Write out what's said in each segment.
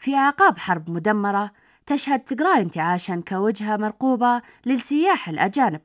في أعقاب حرب مدمرة تشهد تجراي انتعاشا كوجهة مرقوبة للسياح الأجانب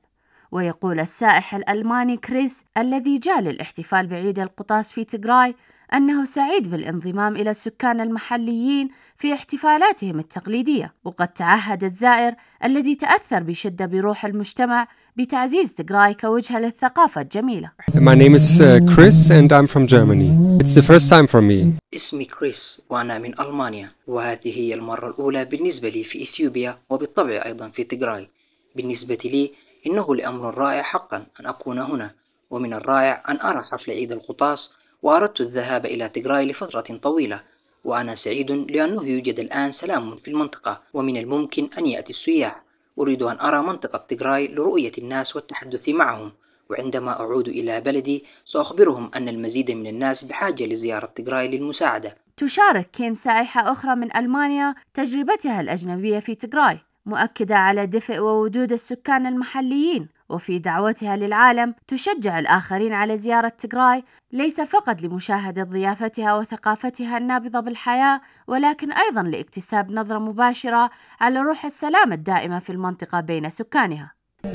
ويقول السائح الألماني كريس الذي جاء للاحتفال بعيد القطاس في تجراي أنه سعيد بالانضمام إلى السكان المحليين في احتفالاتهم التقليدية، وقد تعهد الزائر الذي تأثر بشدة بروح المجتمع بتعزيز تجراي كوجهة للثقافة الجميلة. My name is uh, Chris and I'm from Germany. It's the first time for me. اسمي كريس وأنا من ألمانيا، وهذه هي المرة الأولى بالنسبة لي في إثيوبيا وبالطبع أيضا في تجراي. بالنسبة لي إنه لأمر رائع حقا أن أكون هنا، ومن الرائع أن أرى حفل عيد القطاس وأردت الذهاب إلى تجراي لفترة طويلة وأنا سعيد لأنه يوجد الآن سلام في المنطقة ومن الممكن أن يأتي السياح أريد أن أرى منطقة تجراي لرؤية الناس والتحدث معهم وعندما أعود إلى بلدي سأخبرهم أن المزيد من الناس بحاجة لزيارة تجراي للمساعدة تشارك كين سائحة أخرى من ألمانيا تجربتها الأجنبية في تجراي مؤكدة على دفء وودود السكان المحليين وفي دعوتها للعالم تشجع الآخرين على زيارة تجراي ليس فقط لمشاهدة ضيافتها وثقافتها النابضة بالحياة ولكن أيضا لاكتساب نظرة مباشرة على روح السلام الدائمة في المنطقة بين سكانها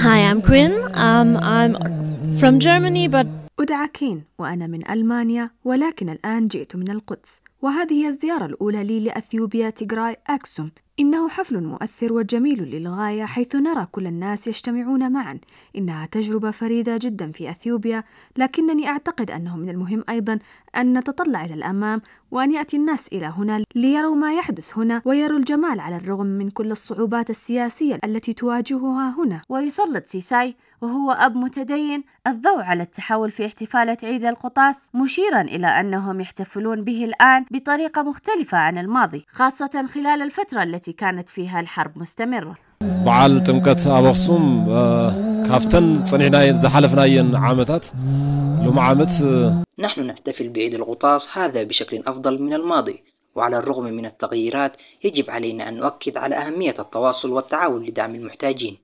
Hi, I'm Quinn. Um, I'm from Germany, but أدعى كين وأنا من ألمانيا ولكن الآن جئت من القدس وهذه هي الزيارة الأولى لي لأثيوبيا تيغراي أكسوم إنه حفل مؤثر وجميل للغاية حيث نرى كل الناس يجتمعون معا إنها تجربة فريدة جدا في أثيوبيا لكنني أعتقد أنه من المهم أيضا أن نتطلع إلى الأمام وأن يأتي الناس إلى هنا ليروا ما يحدث هنا ويروا الجمال على الرغم من كل الصعوبات السياسية التي تواجهها هنا ويسلط سيساي وهو أب متدين الضوء على التحول في احتفالة عيد القطاس مشيرا إلى أنهم يحتفلون به الآن بطريقة مختلفة عن الماضي خاصة خلال الفترة التي التي كانت فيها الحرب مستمرة بعال تمكت أب كافتن صنعنا زحلفنا عامتات لو عامت نحن نحتفل بعيد الغطاس هذا بشكل أفضل من الماضي وعلى الرغم من التغييرات يجب علينا أن نؤكد على أهمية التواصل والتعاون لدعم المحتاجين